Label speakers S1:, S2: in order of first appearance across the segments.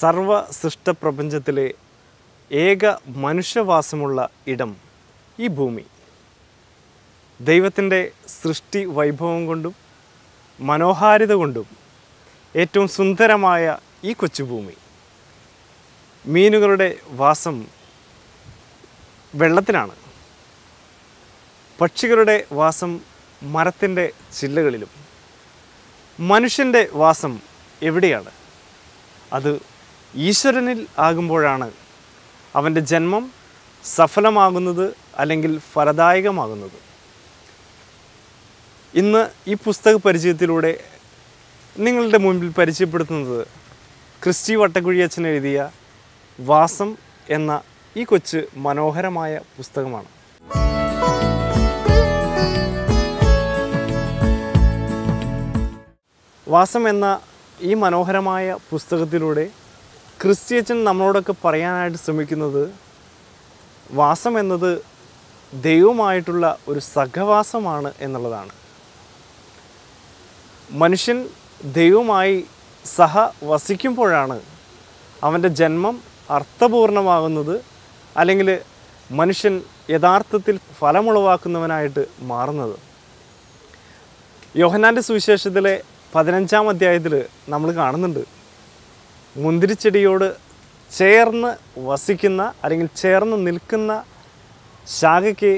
S1: സർവ സൃഷ്ടപ്രപഞ്ചത്തിലെ ഏക മനുഷ്യവാസമുള്ള ഇടം ഈ ഭൂമി ദൈവത്തിൻ്റെ സൃഷ്ടി വൈഭവം കൊണ്ടും മനോഹാരിത കൊണ്ടും ഏറ്റവും സുന്ദരമായ ഈ കൊച്ചുഭൂമി മീനുകളുടെ വാസം വെള്ളത്തിലാണ് പക്ഷികളുടെ വാസം മരത്തിൻ്റെ ചില്ലകളിലും മനുഷ്യൻ്റെ വാസം എവിടെയാണ് അത് ഈശ്വരനിൽ ആകുമ്പോഴാണ് അവൻ്റെ ജന്മം സഫലമാകുന്നത് അല്ലെങ്കിൽ ഫലദായകമാകുന്നത് ഇന്ന് ഈ പുസ്തക പരിചയത്തിലൂടെ നിങ്ങളുടെ മുൻപിൽ പരിചയപ്പെടുത്തുന്നത് ക്രിസ്റ്റി വട്ടക്കുഴി അച്ഛൻ എഴുതിയ വാസം എന്ന ഈ കൊച്ച് മനോഹരമായ പുസ്തകമാണ് വാസം എന്ന ഈ മനോഹരമായ പുസ്തകത്തിലൂടെ ക്രിസ്ത്യച്ചൻ നമ്മളോടൊക്കെ പറയാനായിട്ട് ശ്രമിക്കുന്നത് വാസം എന്നത് ദൈവമായിട്ടുള്ള ഒരു സഹവാസമാണ് എന്നുള്ളതാണ് മനുഷ്യൻ ദൈവമായി സഹ വസിക്കുമ്പോഴാണ് അവൻ്റെ ജന്മം അർത്ഥപൂർണമാകുന്നത് അല്ലെങ്കിൽ മനുഷ്യൻ യഥാർത്ഥത്തിൽ ഫലമുളവാക്കുന്നവനായിട്ട് മാറുന്നത് യോഹനാൻ്റെ സുവിശേഷത്തിലെ പതിനഞ്ചാം അധ്യായത്തിൽ നമ്മൾ കാണുന്നുണ്ട് മുന്തിരിച്ചെടിയോട് ചേർന്ന് വസിക്കുന്ന അല്ലെങ്കിൽ ചേർന്ന് നിൽക്കുന്ന ശാഖയ്ക്ക്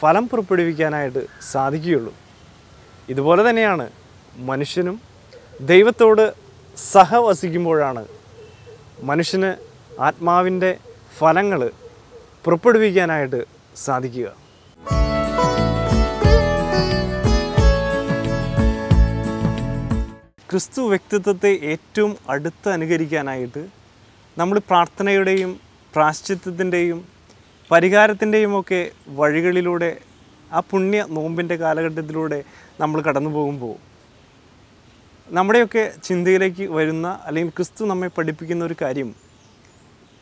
S1: ഫലം പുറപ്പെടുവിക്കാനായിട്ട് സാധിക്കുകയുള്ളൂ ഇതുപോലെ തന്നെയാണ് മനുഷ്യനും ദൈവത്തോട് സഹവസിക്കുമ്പോഴാണ് മനുഷ്യന് ആത്മാവിൻ്റെ ഫലങ്ങൾ പുറപ്പെടുവിക്കാനായിട്ട് സാധിക്കുക ക്രിസ്തു വ്യക്തിത്വത്തെ ഏറ്റവും അടുത്ത് അനുകരിക്കാനായിട്ട് നമ്മൾ പ്രാർത്ഥനയുടെയും പ്രാശ്ചിത്വത്തിൻ്റെയും ഒക്കെ വഴികളിലൂടെ ആ പുണ്യ നോമ്പിൻ്റെ കാലഘട്ടത്തിലൂടെ നമ്മൾ കടന്നു പോകുമ്പോൾ നമ്മുടെയൊക്കെ ചിന്തയിലേക്ക് വരുന്ന അല്ലെങ്കിൽ ക്രിസ്തു നമ്മെ പഠിപ്പിക്കുന്ന ഒരു കാര്യം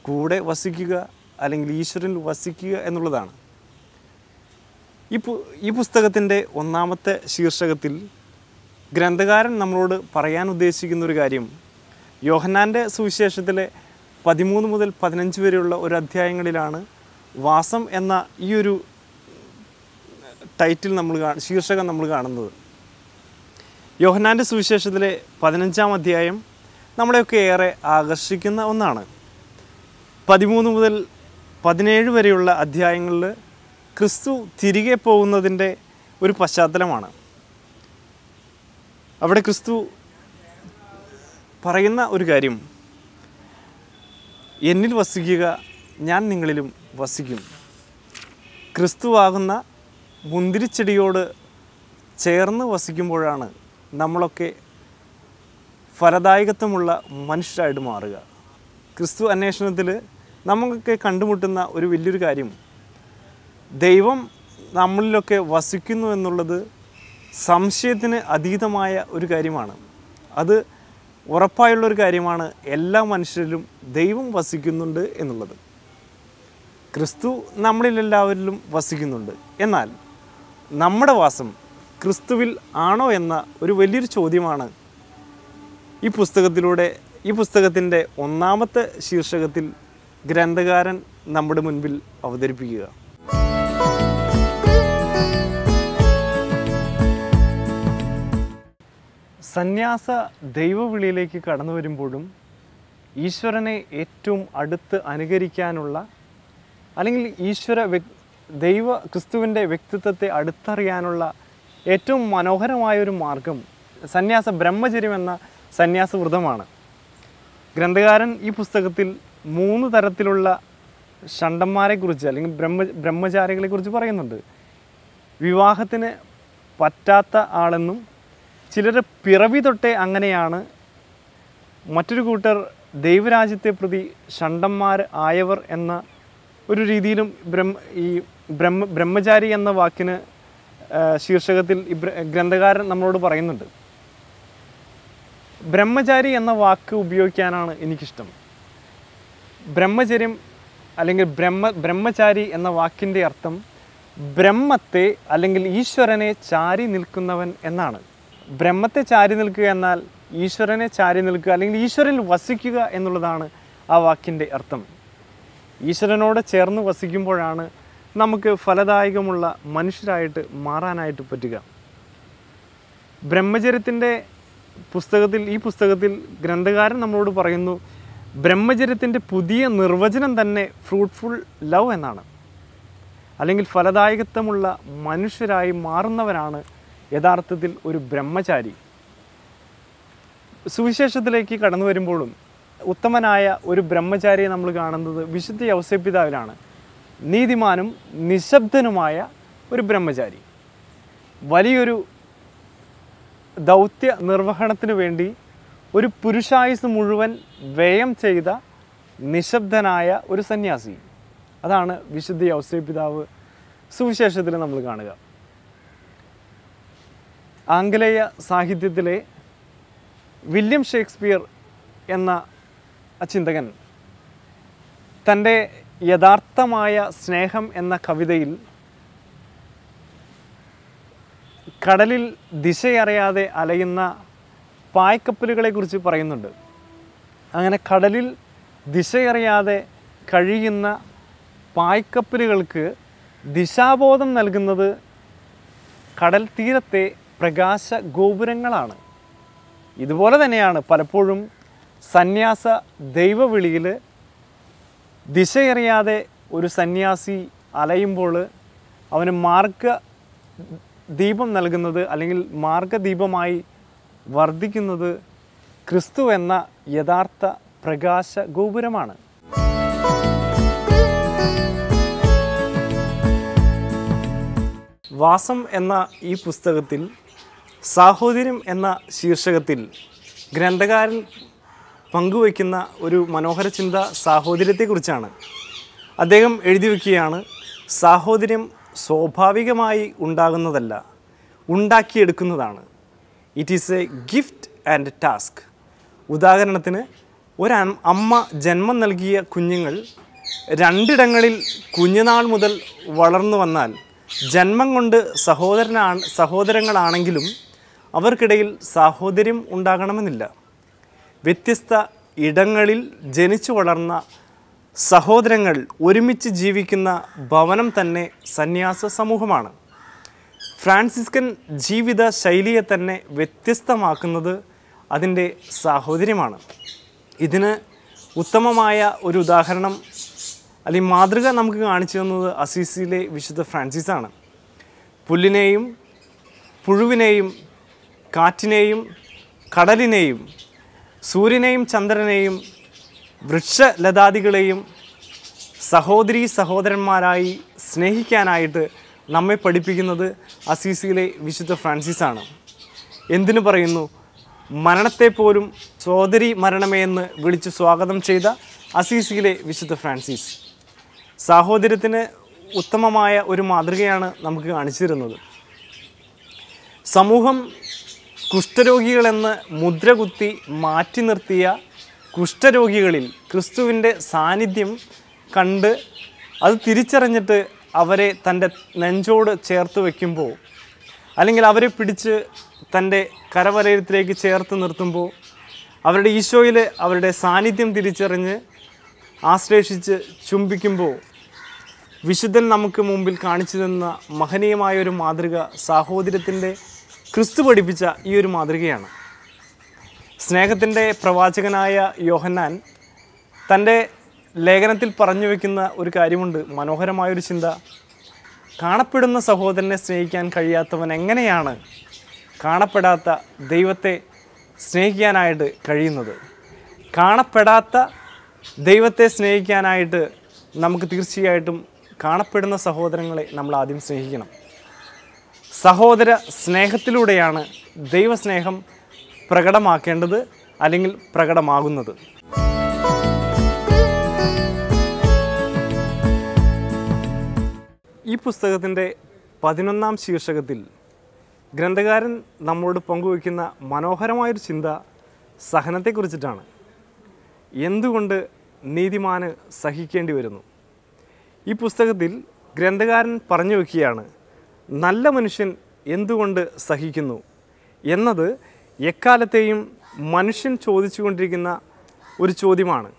S1: കൂടെ വസിക്കുക അല്ലെങ്കിൽ ഈശ്വരനിൽ വസിക്കുക എന്നുള്ളതാണ് ഈ ഈ പുസ്തകത്തിൻ്റെ ഒന്നാമത്തെ ശീർഷകത്തിൽ ഗ്രന്ഥകാരൻ നമ്മളോട് പറയാൻ ഉദ്ദേശിക്കുന്ന ഒരു കാര്യം യോഹന്നാൻ്റെ സുവിശേഷത്തിലെ പതിമൂന്ന് മുതൽ പതിനഞ്ച് വരെയുള്ള ഒരു അധ്യായങ്ങളിലാണ് വാസം എന്ന ഈ ഒരു ടൈറ്റിൽ നമ്മൾ ശീർഷകം നമ്മൾ കാണുന്നത് യോഹന്നാൻ്റെ സുവിശേഷത്തിലെ പതിനഞ്ചാം അധ്യായം നമ്മളെയൊക്കെ ഏറെ ആകർഷിക്കുന്ന ഒന്നാണ് പതിമൂന്ന് മുതൽ പതിനേഴ് വരെയുള്ള അധ്യായങ്ങളിൽ ക്രിസ്തു തിരികെ പോകുന്നതിൻ്റെ ഒരു പശ്ചാത്തലമാണ് അവിടെ ക്രിസ്തു പറയുന്ന ഒരു കാര്യം എന്നിൽ വസിക്കുക ഞാൻ നിങ്ങളിലും വസിക്കും ക്രിസ്തുവാകുന്ന മുന്തിരിച്ചെടിയോട് ചേർന്ന് വസിക്കുമ്പോഴാണ് നമ്മളൊക്കെ ഫലദായകത്വമുള്ള മനുഷ്യരായിട്ട് മാറുക ക്രിസ്തു അന്വേഷണത്തിൽ നമുക്കൊക്കെ കണ്ടുമുട്ടുന്ന ഒരു വലിയൊരു കാര്യം ദൈവം നമ്മളിലൊക്കെ വസിക്കുന്നു എന്നുള്ളത് സംശയത്തിന് അതീതമായ ഒരു കാര്യമാണ് അത് ഉറപ്പായുള്ളൊരു കാര്യമാണ് എല്ലാ മനുഷ്യരിലും ദൈവം വസിക്കുന്നുണ്ട് എന്നുള്ളത് ക്രിസ്തു നമ്മളിലെല്ലാവരിലും വസിക്കുന്നുണ്ട് എന്നാൽ നമ്മുടെ വാസം ക്രിസ്തുവിൽ ആണോ എന്ന ഒരു വലിയൊരു ചോദ്യമാണ് ഈ പുസ്തകത്തിലൂടെ ഈ പുസ്തകത്തിൻ്റെ ഒന്നാമത്തെ ശീർഷകത്തിൽ ഗ്രന്ഥകാരൻ നമ്മുടെ മുൻപിൽ അവതരിപ്പിക്കുക സന്യാസ ദൈവവിളിയിലേക്ക് കടന്നു വരുമ്പോഴും ഈശ്വരനെ ഏറ്റവും അടുത്ത് അനുകരിക്കാനുള്ള അല്ലെങ്കിൽ ഈശ്വര ദൈവ ക്രിസ്തുവിൻ്റെ വ്യക്തിത്വത്തെ അടുത്തറിയാനുള്ള ഏറ്റവും മനോഹരമായ ഒരു മാർഗം സന്യാസ ബ്രഹ്മചര്യം എന്ന സന്യാസ വ്രതമാണ് ഗ്രന്ഥകാരൻ ഈ പുസ്തകത്തിൽ മൂന്ന് തരത്തിലുള്ള ഷണ്ടന്മാരെക്കുറിച്ച് അല്ലെങ്കിൽ ബ്രഹ്മ ബ്രഹ്മചാരികളെക്കുറിച്ച് പറയുന്നുണ്ട് വിവാഹത്തിന് പറ്റാത്ത ആളെന്നും ചിലർ പിറവി തൊട്ടേ അങ്ങനെയാണ് മറ്റൊരു കൂട്ടർ ദൈവരാജ്യത്തെ പ്രതി ഷണ്ടന്മാർ ആയവർ എന്ന ഒരു രീതിയിലും ബ്രഹ്മ ഈ ബ്രഹ്മ ബ്രഹ്മചാരി എന്ന വാക്കിന് ശീർഷകത്തിൽ ഗ്രന്ഥകാരൻ നമ്മളോട് പറയുന്നുണ്ട് ബ്രഹ്മചാരി എന്ന വാക്ക് ഉപയോഗിക്കാനാണ് എനിക്കിഷ്ടം ബ്രഹ്മചര്യം അല്ലെങ്കിൽ ബ്രഹ്മ ബ്രഹ്മചാരി എന്ന വാക്കിൻ്റെ അർത്ഥം ബ്രഹ്മത്തെ അല്ലെങ്കിൽ ഈശ്വരനെ ചാരി നിൽക്കുന്നവൻ എന്നാണ് ബ്രഹ്മത്തെ ചാരി നിൽക്കുക എന്നാൽ ഈശ്വരനെ ചാരി നിൽക്കുക അല്ലെങ്കിൽ ഈശ്വരനിൽ വസിക്കുക എന്നുള്ളതാണ് ആ വാക്കിൻ്റെ അർത്ഥം ഈശ്വരനോട് ചേർന്ന് വസിക്കുമ്പോഴാണ് നമുക്ക് ഫലദായകമുള്ള മനുഷ്യരായിട്ട് മാറാനായിട്ട് പറ്റുക ബ്രഹ്മചര്യത്തിൻ്റെ പുസ്തകത്തിൽ ഈ പുസ്തകത്തിൽ ഗ്രന്ഥകാരൻ നമ്മളോട് പറയുന്നു ബ്രഹ്മചര്യത്തിൻ്റെ പുതിയ നിർവചനം തന്നെ ഫ്രൂട്ട്ഫുൾ ലവ് എന്നാണ് അല്ലെങ്കിൽ ഫലദായകത്വമുള്ള മനുഷ്യരായി മാറുന്നവരാണ് യഥാർത്ഥത്തിൽ ഒരു ബ്രഹ്മചാരി സുവിശേഷത്തിലേക്ക് കടന്നു വരുമ്പോഴും ഉത്തമനായ ഒരു ബ്രഹ്മചാരിയെ നമ്മൾ കാണുന്നത് വിശുദ്ധ യൗസപിതാവിലാണ് നീതിമാനും നിശബ്ദനുമായ ഒരു ബ്രഹ്മചാരി വലിയൊരു ദൗത്യ നിർവഹണത്തിന് വേണ്ടി ഒരു പുരുഷായുസ് മുഴുവൻ വ്യയം ചെയ്ത നിശബ്ദനായ ഒരു സന്യാസി അതാണ് വിശുദ്ധി യൗസപിതാവ് സുവിശേഷത്തിൽ നമ്മൾ കാണുക ആംഗലേയ സാഹിത്യത്തിലെ വില്യം ഷേക്സ്പിയർ എന്ന ചിന്തകൻ തൻ്റെ യഥാർത്ഥമായ സ്നേഹം എന്ന കവിതയിൽ കടലിൽ ദിശയറിയാതെ അലയുന്ന കുറിച്ച് പറയുന്നുണ്ട് അങ്ങനെ കടലിൽ ദിശയറിയാതെ കഴിയുന്ന പായ്ക്കപ്പലുകൾക്ക് ദിശാബോധം നൽകുന്നത് കടൽ തീരത്തെ പ്രകാശ ഗോപുരങ്ങളാണ് ഇതുപോലെ തന്നെയാണ് പലപ്പോഴും സന്യാസ ദൈവവിളിയിൽ ദിശയറിയാതെ ഒരു സന്യാസി അലയുമ്പോൾ അവന് മാർഗ ദീപം നൽകുന്നത് അല്ലെങ്കിൽ മാർഗദീപമായി വർദ്ധിക്കുന്നത് ക്രിസ്തു എന്ന യഥാർത്ഥ പ്രകാശ ഗോപുരമാണ് വാസം എന്ന ഈ പുസ്തകത്തിൽ സാഹോദര്യം എന്ന ശീർഷകത്തിൽ ഗ്രന്ഥകാരൻ പങ്കുവയ്ക്കുന്ന ഒരു മനോഹര ചിന്ത സാഹോദര്യത്തെക്കുറിച്ചാണ് അദ്ദേഹം എഴുതി വയ്ക്കുകയാണ് സാഹോദര്യം സ്വാഭാവികമായി ഉണ്ടാകുന്നതല്ല ഉണ്ടാക്കിയെടുക്കുന്നതാണ് it is a gift and task ഉദാഹരണത്തിന് ഒരു അമ്മ ജന്മം നൽകിയ കുഞ്ഞുങ്ങൾ രണ്ടിടങ്ങളിൽ കുഞ്ഞുനാൾ മുതൽ വളർന്നു വന്നാൽ ജന്മം കൊണ്ട് സഹോദരനാണ് സഹോദരങ്ങളാണെങ്കിലും അവർക്കിടയിൽ സാഹോദര്യം ഉണ്ടാകണമെന്നില്ല വ്യത്യസ്ത ഇടങ്ങളിൽ ജനിച്ചു വളർന്ന സഹോദരങ്ങൾ ഒരുമിച്ച് ജീവിക്കുന്ന ഭവനം തന്നെ സന്യാസ സമൂഹമാണ് ഫ്രാൻസിസ്കൻ ജീവിത ശൈലിയെ തന്നെ വ്യത്യസ്തമാക്കുന്നത് അതിൻ്റെ സാഹോദര്യമാണ് ഇതിന് ഉത്തമമായ ഒരു ഉദാഹരണം അല്ലെങ്കിൽ മാതൃക നമുക്ക് കാണിച്ചു തന്നത് അസീസിയിലെ വിശുദ്ധ ഫ്രാൻസിസാണ് പുല്ലിനെയും പുഴുവിനെയും കാറ്റിനെയും കടലിനെയും സൂര്യനെയും ചന്ദ്രനെയും വൃക്ഷലതാദികളെയും സഹോദരി സഹോദരന്മാരായി സ്നേഹിക്കാനായിട്ട് നമ്മെ പഠിപ്പിക്കുന്നത് അസീസിയിലെ വിശുദ്ധ ഫ്രാൻസിസാണ് എന്തിനു പറയുന്നു മരണത്തെ പോലും സോദരി മരണമേ എന്ന് വിളിച്ച് സ്വാഗതം ചെയ്ത അസീസിയിലെ വിശുദ്ധ ഫ്രാൻസിസ് സാഹോദര്യത്തിന് ഉത്തമമായ ഒരു മാതൃകയാണ് നമുക്ക് കാണിച്ചു തരുന്നത് സമൂഹം കുഷ്ഠരോഗികളെന്ന് മുദ്രകുത്തി മാറ്റി നിർത്തിയ കുഷ്ഠരോഗികളിൽ ക്രിസ്തുവിൻ്റെ സാന്നിധ്യം കണ്ട് അത് തിരിച്ചറിഞ്ഞിട്ട് അവരെ തൻ്റെ നെഞ്ചോട് ചേർത്ത് വയ്ക്കുമ്പോൾ അല്ലെങ്കിൽ അവരെ പിടിച്ച് തൻ്റെ കരവലയത്തിലേക്ക് ചേർത്ത് നിർത്തുമ്പോൾ അവരുടെ ഈശോയിൽ അവരുടെ സാന്നിധ്യം തിരിച്ചറിഞ്ഞ് ആശ്ലേഷിച്ച് ചുംബിക്കുമ്പോൾ വിശുദ്ധൻ നമുക്ക് മുമ്പിൽ കാണിച്ചു തന്ന മഹനീയമായ ഒരു മാതൃക സാഹോദര്യത്തിൻ്റെ ക്രിസ്തു പഠിപ്പിച്ച ഈ ഒരു മാതൃകയാണ് സ്നേഹത്തിൻ്റെ പ്രവാചകനായ യോഹന്നാൻ തൻ്റെ ലേഖനത്തിൽ പറഞ്ഞു വയ്ക്കുന്ന ഒരു കാര്യമുണ്ട് മനോഹരമായൊരു ചിന്ത കാണപ്പെടുന്ന സഹോദരനെ സ്നേഹിക്കാൻ കഴിയാത്തവൻ എങ്ങനെയാണ് കാണപ്പെടാത്ത ദൈവത്തെ സ്നേഹിക്കാനായിട്ട് കഴിയുന്നത് കാണപ്പെടാത്ത ദൈവത്തെ സ്നേഹിക്കാനായിട്ട് നമുക്ക് തീർച്ചയായിട്ടും കാണപ്പെടുന്ന സഹോദരങ്ങളെ നമ്മൾ ആദ്യം സ്നേഹിക്കണം സഹോദര സ്നേഹത്തിലൂടെയാണ് ദൈവസ്നേഹം പ്രകടമാക്കേണ്ടത് അല്ലെങ്കിൽ പ്രകടമാകുന്നത് ഈ പുസ്തകത്തിൻ്റെ പതിനൊന്നാം ശീർഷകത്തിൽ ഗ്രന്ഥകാരൻ നമ്മളോട് പങ്കുവയ്ക്കുന്ന മനോഹരമായൊരു ചിന്ത സഹനത്തെക്കുറിച്ചിട്ടാണ് എന്തുകൊണ്ട് നീതിമാന് സഹിക്കേണ്ടി വരുന്നു ഈ പുസ്തകത്തിൽ ഗ്രന്ഥകാരൻ പറഞ്ഞു വയ്ക്കുകയാണ് നല്ല മനുഷ്യൻ എന്തുകൊണ്ട് സഹിക്കുന്നു എന്നത് എക്കാലത്തെയും മനുഷ്യൻ ചോദിച്ചുകൊണ്ടിരിക്കുന്ന ഒരു ചോദ്യമാണ്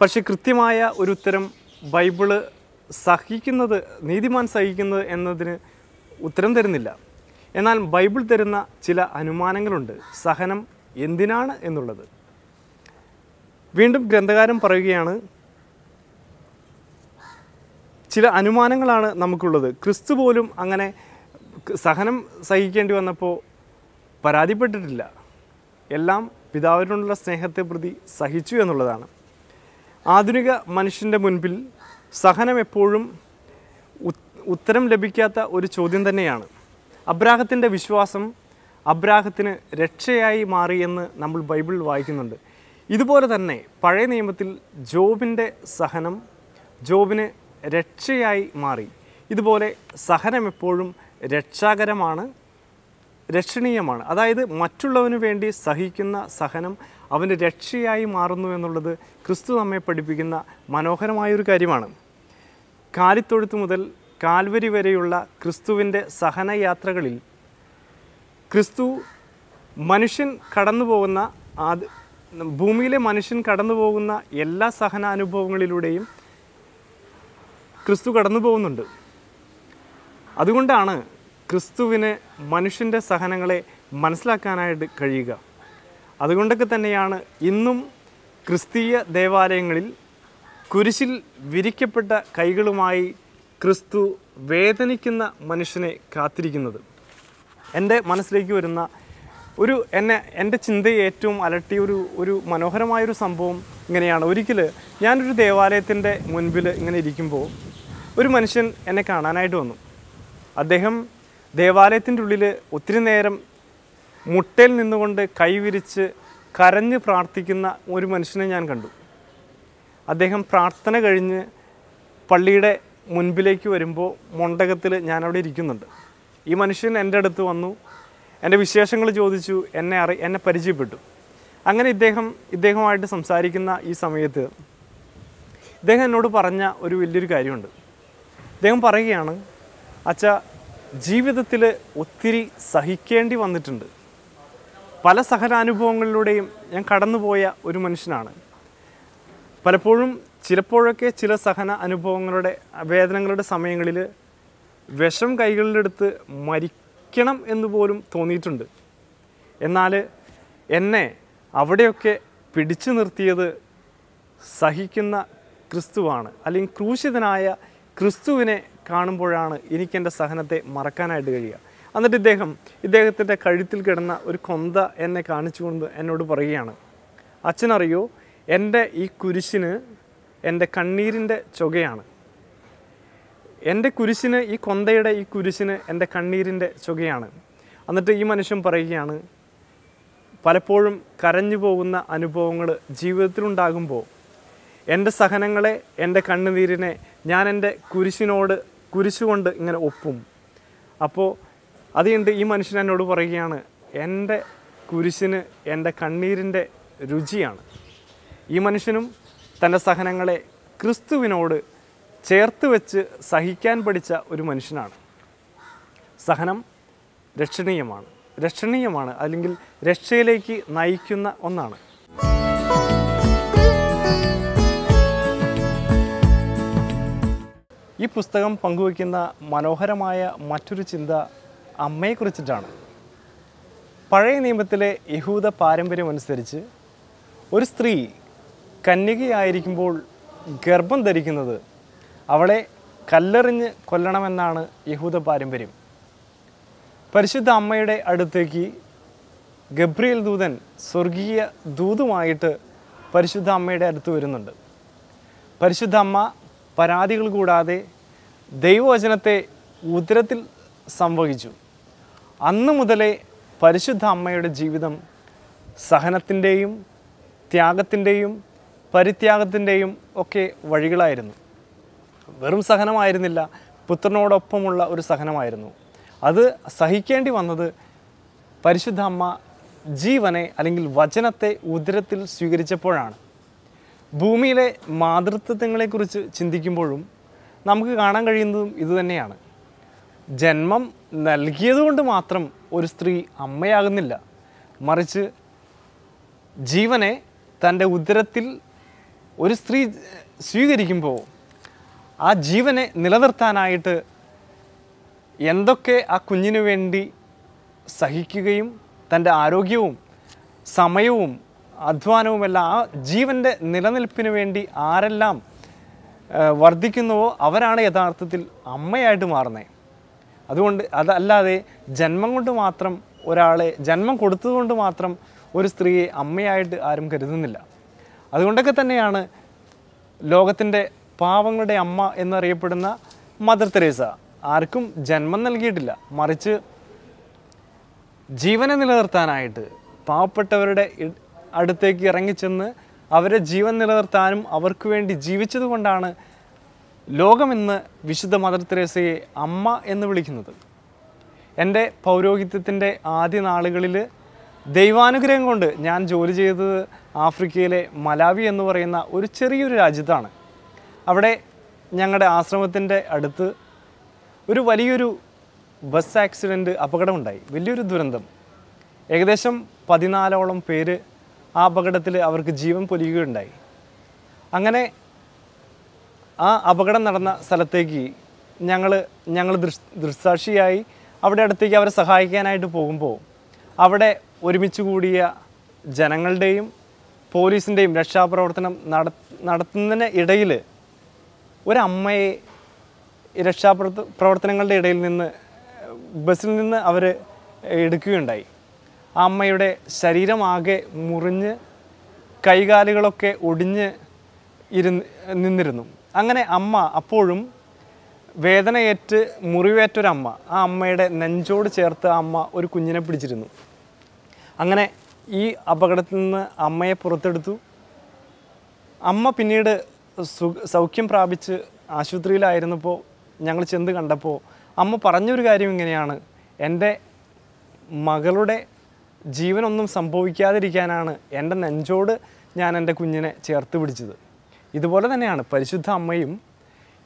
S1: പക്ഷെ കൃത്യമായ ഒരു ഉത്തരം ബൈബിള് സഹിക്കുന്നത് നീതിമാൻ സഹിക്കുന്നത് എന്നതിന് ഉത്തരം തരുന്നില്ല എന്നാൽ ബൈബിൾ തരുന്ന ചില അനുമാനങ്ങളുണ്ട് സഹനം എന്തിനാണ് എന്നുള്ളത് വീണ്ടും ഗ്രന്ഥകാരൻ പറയുകയാണ് ചില അനുമാനങ്ങളാണ് നമുക്കുള്ളത് ക്രിസ്തു പോലും അങ്ങനെ സഹനം സഹിക്കേണ്ടി വന്നപ്പോൾ പരാതിപ്പെട്ടിട്ടില്ല എല്ലാം പിതാവിനോടുള്ള സ്നേഹത്തെ പ്രതി സഹിച്ചു എന്നുള്ളതാണ് ആധുനിക മനുഷ്യൻ്റെ മുൻപിൽ സഹനം എപ്പോഴും ഉത്തരം ലഭിക്കാത്ത ഒരു ചോദ്യം തന്നെയാണ് അബ്രാഹത്തിൻ്റെ വിശ്വാസം അബ്രാഹത്തിന് രക്ഷയായി മാറി എന്ന് നമ്മൾ ബൈബിൾ വായിക്കുന്നുണ്ട് ഇതുപോലെ തന്നെ പഴയ നിയമത്തിൽ ജോബിൻ്റെ സഹനം ജോബിന് രക്ഷയായി മാറി ഇതുപോലെ സഹനം എപ്പോഴും രക്ഷാകരമാണ് രക്ഷണീയമാണ് അതായത് മറ്റുള്ളവന് വേണ്ടി സഹിക്കുന്ന സഹനം അവൻ്റെ രക്ഷയായി മാറുന്നു എന്നുള്ളത് ക്രിസ്തു നമ്മെ പഠിപ്പിക്കുന്ന മനോഹരമായൊരു കാര്യമാണ് കാലിത്തൊഴുത്ത് മുതൽ കാൽവരി വരെയുള്ള ക്രിസ്തുവിൻ്റെ സഹനയാത്രകളിൽ ക്രിസ്തു മനുഷ്യൻ കടന്നു പോകുന്ന ഭൂമിയിലെ മനുഷ്യൻ കടന്നു പോകുന്ന എല്ലാ സഹനാനുഭവങ്ങളിലൂടെയും ക്രിസ്തു കടന്നു പോകുന്നുണ്ട് അതുകൊണ്ടാണ് ക്രിസ്തുവിന് മനുഷ്യൻ്റെ സഹനങ്ങളെ മനസ്സിലാക്കാനായിട്ട് കഴിയുക അതുകൊണ്ടൊക്കെ തന്നെയാണ് ഇന്നും ക്രിസ്തീയ ദേവാലയങ്ങളിൽ കുരിശിൽ വിരിക്കപ്പെട്ട കൈകളുമായി ക്രിസ്തു വേദനിക്കുന്ന മനുഷ്യനെ കാത്തിരിക്കുന്നത് എൻ്റെ മനസ്സിലേക്ക് വരുന്ന ഒരു എന്നെ എൻ്റെ ചിന്തയെ ഏറ്റവും അലട്ടിയ ഒരു ഒരു മനോഹരമായൊരു സംഭവം ഇങ്ങനെയാണ് ഒരിക്കൽ ഞാനൊരു ദേവാലയത്തിൻ്റെ മുൻപിൽ ഇങ്ങനെ ഇരിക്കുമ്പോൾ ഒരു മനുഷ്യൻ എന്നെ കാണാനായിട്ട് വന്നു അദ്ദേഹം ദേവാലയത്തിൻ്റെ ഉള്ളിൽ ഒത്തിരി നേരം മുട്ടയിൽ നിന്നുകൊണ്ട് കൈവിരിച്ച് കരഞ്ഞ് പ്രാർത്ഥിക്കുന്ന ഒരു മനുഷ്യനെ ഞാൻ കണ്ടു അദ്ദേഹം പ്രാർത്ഥന കഴിഞ്ഞ് പള്ളിയുടെ മുൻപിലേക്ക് വരുമ്പോൾ മുണ്ടകത്തിൽ ഞാനവിടെ ഇരിക്കുന്നുണ്ട് ഈ മനുഷ്യൻ എൻ്റെ അടുത്ത് വന്നു എൻ്റെ വിശേഷങ്ങൾ ചോദിച്ചു എന്നെ അറി എന്നെ പരിചയപ്പെട്ടു അങ്ങനെ ഇദ്ദേഹം ഇദ്ദേഹമായിട്ട് സംസാരിക്കുന്ന ഈ സമയത്ത് ഇദ്ദേഹം എന്നോട് പറഞ്ഞ ഒരു വലിയൊരു കാര്യമുണ്ട് അദ്ദേഹം പറയുകയാണ് അച്ഛ ജീവിതത്തിൽ ഒത്തിരി സഹിക്കേണ്ടി വന്നിട്ടുണ്ട് പല സഹനാനുഭവങ്ങളിലൂടെയും ഞാൻ കടന്നുപോയ ഒരു മനുഷ്യനാണ് പലപ്പോഴും ചിലപ്പോഴൊക്കെ ചില സഹന അനുഭവങ്ങളുടെ വേദനകളുടെ സമയങ്ങളിൽ വിഷം കൈകളിലെടുത്ത് മരിക്കണം എന്ന് പോലും തോന്നിയിട്ടുണ്ട് എന്നാൽ എന്നെ അവിടെയൊക്കെ പിടിച്ചു നിർത്തിയത് സഹിക്കുന്ന ക്രിസ്തുവാണ് അല്ലെങ്കിൽ ക്രൂശിതനായ ക്രിസ്തുവിനെ കാണുമ്പോഴാണ് എനിക്കെൻ്റെ സഹനത്തെ മറക്കാനായിട്ട് കഴിയുക എന്നിട്ട് ഇദ്ദേഹം ഇദ്ദേഹത്തിൻ്റെ കഴുത്തിൽ കിടന്ന ഒരു കൊന്ത എന്നെ കാണിച്ചുകൊണ്ട് എന്നോട് പറയുകയാണ് അച്ഛനറിയോ എൻ്റെ ഈ കുരിശിന് എൻ്റെ കണ്ണീരിൻ്റെ ചുകയാണ് എൻ്റെ കുരിശിന് ഈ കൊന്തയുടെ ഈ കുരിശിന് എൻ്റെ കണ്ണീരിൻ്റെ ചുകയാണ് എന്നിട്ട് ഈ മനുഷ്യൻ പറയുകയാണ് പലപ്പോഴും കരഞ്ഞു പോകുന്ന അനുഭവങ്ങൾ ജീവിതത്തിലുണ്ടാകുമ്പോൾ എൻ്റെ സഹനങ്ങളെ എൻ്റെ കണ്ണുനീരിനെ ഞാൻ എൻ്റെ കുരിശിനോട് കുരിശുകൊണ്ട് ഇങ്ങനെ ഒപ്പും അപ്പോൾ അത് ഈ മനുഷ്യൻ എന്നോട് പറയുകയാണ് എൻ്റെ കുരിശിന് എൻ്റെ കണ്ണീരിൻ്റെ രുചിയാണ് ഈ മനുഷ്യനും തൻ്റെ സഹനങ്ങളെ ക്രിസ്തുവിനോട് ചേർത്ത് വെച്ച് സഹിക്കാൻ പഠിച്ച ഒരു മനുഷ്യനാണ് സഹനം രക്ഷണീയമാണ് രക്ഷണീയമാണ് അല്ലെങ്കിൽ രക്ഷയിലേക്ക് നയിക്കുന്ന ഒന്നാണ് ഈ പുസ്തകം പങ്കുവയ്ക്കുന്ന മനോഹരമായ മറ്റൊരു ചിന്ത അമ്മയെക്കുറിച്ചിട്ടാണ് പഴയ നിയമത്തിലെ യഹൂദ പാരമ്പര്യമനുസരിച്ച് ഒരു സ്ത്രീ കന്യകയായിരിക്കുമ്പോൾ ഗർഭം ധരിക്കുന്നത് അവളെ കല്ലെറിഞ്ഞ് കൊല്ലണമെന്നാണ് യഹൂദ പാരമ്പര്യം പരിശുദ്ധ അമ്മയുടെ അടുത്തേക്ക് ഗബ്രിയേൽ ദൂതൻ സ്വർഗീയ ദൂതുമായിട്ട് പരിശുദ്ധ അമ്മയുടെ അടുത്ത് വരുന്നുണ്ട് പരിശുദ്ധ അമ്മ പരാതികൾ കൂടാതെ ദൈവവചനത്തെ ഉദരത്തിൽ സംവഹിച്ചു അന്ന് മുതലേ പരിശുദ്ധ അമ്മയുടെ ജീവിതം സഹനത്തിൻ്റെയും ത്യാഗത്തിൻ്റെയും പരിത്യാഗത്തിൻ്റെയും ഒക്കെ വഴികളായിരുന്നു വെറും സഹനമായിരുന്നില്ല പുത്രനോടൊപ്പമുള്ള ഒരു സഹനമായിരുന്നു അത് സഹിക്കേണ്ടി വന്നത് പരിശുദ്ധ അമ്മ ജീവനെ അല്ലെങ്കിൽ വചനത്തെ ഉദരത്തിൽ സ്വീകരിച്ചപ്പോഴാണ് ഭൂമിയിലെ മാതൃത്വത്വങ്ങളെക്കുറിച്ച് ചിന്തിക്കുമ്പോഴും നമുക്ക് കാണാൻ കഴിയുന്നതും ഇതുതന്നെയാണ് ജന്മം നൽകിയതുകൊണ്ട് മാത്രം ഒരു സ്ത്രീ അമ്മയാകുന്നില്ല മറിച്ച് ജീവനെ തൻ്റെ ഉദരത്തിൽ ഒരു സ്ത്രീ സ്വീകരിക്കുമ്പോൾ ആ ജീവനെ നിലനിർത്താനായിട്ട് എന്തൊക്കെ ആ കുഞ്ഞിനു വേണ്ടി സഹിക്കുകയും തൻ്റെ ആരോഗ്യവും സമയവും അധ്വാനവുമെല്ലാം ആ ജീവൻ്റെ നിലനിൽപ്പിന് വേണ്ടി ആരെല്ലാം വർദ്ധിക്കുന്നുവോ അവരാണ് യഥാർത്ഥത്തിൽ അമ്മയായിട്ട് മാറുന്നത് അതുകൊണ്ട് അതല്ലാതെ ജന്മം കൊണ്ട് മാത്രം ഒരാളെ ജന്മം കൊടുത്തതുകൊണ്ട് മാത്രം ഒരു സ്ത്രീയെ അമ്മയായിട്ട് ആരും കരുതുന്നില്ല അതുകൊണ്ടൊക്കെ തന്നെയാണ് ലോകത്തിൻ്റെ പാവങ്ങളുടെ അമ്മ എന്നറിയപ്പെടുന്ന മദർ തെരേസ ആർക്കും ജന്മം നൽകിയിട്ടില്ല മറിച്ച് ജീവനെ നിലനിർത്താനായിട്ട് പാവപ്പെട്ടവരുടെ അടുത്തേക്ക് ഇറങ്ങിച്ചെന്ന് അവരെ ജീവൻ നിലനിർത്താനും അവർക്ക് വേണ്ടി ജീവിച്ചതുകൊണ്ടാണ് ലോകമെന്ന് വിശുദ്ധ മദർ തെരേസയെ അമ്മ എന്ന് വിളിക്കുന്നത് എൻ്റെ പൗരോഹിത്യത്തിൻ്റെ ആദ്യ നാളുകളിൽ ദൈവാനുഗ്രഹം കൊണ്ട് ഞാൻ ജോലി ചെയ്തത് ആഫ്രിക്കയിലെ മലാവി എന്ന് പറയുന്ന ഒരു ചെറിയൊരു രാജ്യത്താണ് അവിടെ ഞങ്ങളുടെ ആശ്രമത്തിൻ്റെ അടുത്ത് ഒരു വലിയൊരു ബസ് ആക്സിഡൻറ്റ് അപകടമുണ്ടായി വലിയൊരു ദുരന്തം ഏകദേശം പതിനാലോളം പേര് ആ അപകടത്തിൽ അവർക്ക് ജീവൻ പൊലിയുകയുണ്ടായി അങ്ങനെ ആ അപകടം നടന്ന സ്ഥലത്തേക്ക് ഞങ്ങൾ ഞങ്ങൾ ദൃശ് ദൃക്സാക്ഷിയായി അവിടെ അടുത്തേക്ക് അവരെ സഹായിക്കാനായിട്ട് പോകുമ്പോൾ അവിടെ ഒരുമിച്ച് കൂടിയ ജനങ്ങളുടെയും പോലീസിൻ്റെയും രക്ഷാപ്രവർത്തനം നട നടത്തുന്നതിന് ഇടയിൽ ഒരമ്മയെ രക്ഷാപ്രവർത്ത പ്രവർത്തനങ്ങളുടെ ഇടയിൽ നിന്ന് ബസ്സിൽ നിന്ന് അവർ എടുക്കുകയുണ്ടായി അമ്മയുടെ ശരീരമാകെ മുറിഞ്ഞ് കൈകാലുകളൊക്കെ ഒടിഞ്ഞ് ഇരുന്ന് നിന്നിരുന്നു അങ്ങനെ അമ്മ അപ്പോഴും വേദനയേറ്റ് മുറിവേറ്റൊരമ്മ ആ അമ്മയുടെ നെഞ്ചോട് ചേർത്ത് അമ്മ ഒരു കുഞ്ഞിനെ പിടിച്ചിരുന്നു അങ്ങനെ ഈ അപകടത്തിൽ നിന്ന് അമ്മയെ പുറത്തെടുത്തു അമ്മ പിന്നീട് സു സൗഖ്യം പ്രാപിച്ച് ആശുപത്രിയിലായിരുന്നപ്പോൾ ഞങ്ങൾ ചെന്ന് കണ്ടപ്പോൾ അമ്മ പറഞ്ഞൊരു കാര്യം ഇങ്ങനെയാണ് എൻ്റെ മകളുടെ ജീവനൊന്നും സംഭവിക്കാതിരിക്കാനാണ് എൻ്റെ നെഞ്ചോട് ഞാൻ എൻ്റെ കുഞ്ഞിനെ ചേർത്ത് പിടിച്ചത് ഇതുപോലെ തന്നെയാണ് പരിശുദ്ധ അമ്മയും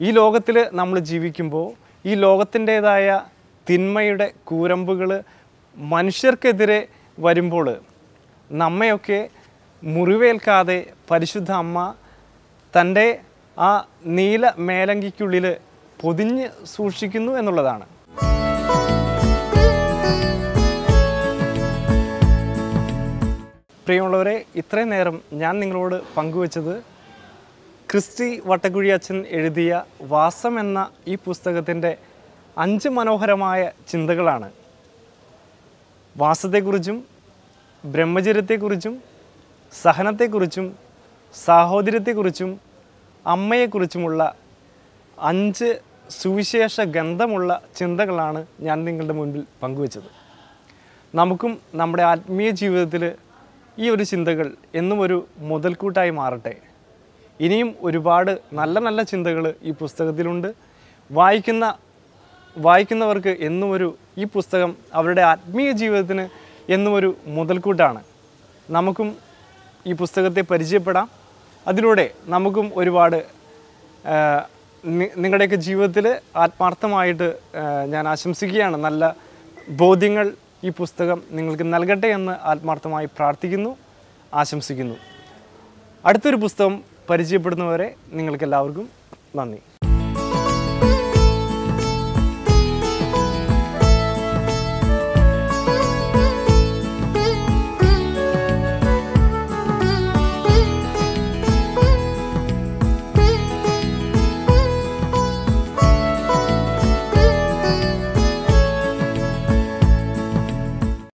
S1: ഈ ലോകത്തിൽ നമ്മൾ ജീവിക്കുമ്പോൾ ഈ ലോകത്തിൻ്റേതായ തിന്മയുടെ കൂരമ്പുകൾ മനുഷ്യർക്കെതിരെ വരുമ്പോൾ നമ്മയൊക്കെ മുറിവേൽക്കാതെ പരിശുദ്ധ അമ്മ തൻ്റെ ആ നീല മേലങ്കിക്കുള്ളിൽ പൊതിഞ്ഞ് സൂക്ഷിക്കുന്നു എന്നുള്ളതാണ് പ്രിയമുള്ളവരെ ഇത്രയും നേരം ഞാൻ നിങ്ങളോട് പങ്കുവച്ചത് ക്രിസ്റ്റി വട്ടക്കുഴി അച്ഛൻ എഴുതിയ വാസം എന്ന ഈ പുസ്തകത്തിൻ്റെ അഞ്ച് മനോഹരമായ ചിന്തകളാണ് വാസത്തെക്കുറിച്ചും ബ്രഹ്മചര്യത്തെക്കുറിച്ചും സഹനത്തെക്കുറിച്ചും സാഹോദര്യത്തെക്കുറിച്ചും അമ്മയെക്കുറിച്ചുമുള്ള അഞ്ച് സുവിശേഷ ഗന്ധമുള്ള ചിന്തകളാണ് ഞാൻ നിങ്ങളുടെ മുൻപിൽ പങ്കുവച്ചത് നമുക്കും നമ്മുടെ ആത്മീയ ജീവിതത്തിൽ ഈ ഒരു ചിന്തകൾ എന്നും ഒരു മുതൽക്കൂട്ടായി മാറട്ടെ ഇനിയും ഒരുപാട് നല്ല നല്ല ചിന്തകൾ ഈ പുസ്തകത്തിലുണ്ട് വായിക്കുന്ന വായിക്കുന്നവർക്ക് എന്നും ഒരു ഈ പുസ്തകം അവരുടെ ആത്മീയ ജീവിതത്തിന് എന്നും ഒരു മുതൽക്കൂട്ടാണ് നമുക്കും ഈ പുസ്തകത്തെ പരിചയപ്പെടാം അതിലൂടെ നമുക്കും ഒരുപാട് നിങ്ങളുടെയൊക്കെ ജീവിതത്തിൽ ആത്മാർത്ഥമായിട്ട് ഞാൻ ആശംസിക്കുകയാണ് നല്ല ബോധ്യങ്ങൾ ഈ പുസ്തകം നിങ്ങൾക്ക് നൽകട്ടെ എന്ന് ആത്മാർത്ഥമായി പ്രാർത്ഥിക്കുന്നു ആശംസിക്കുന്നു അടുത്തൊരു പുസ്തകം പരിചയപ്പെടുന്നവരെ നിങ്ങൾക്കെല്ലാവർക്കും നന്ദി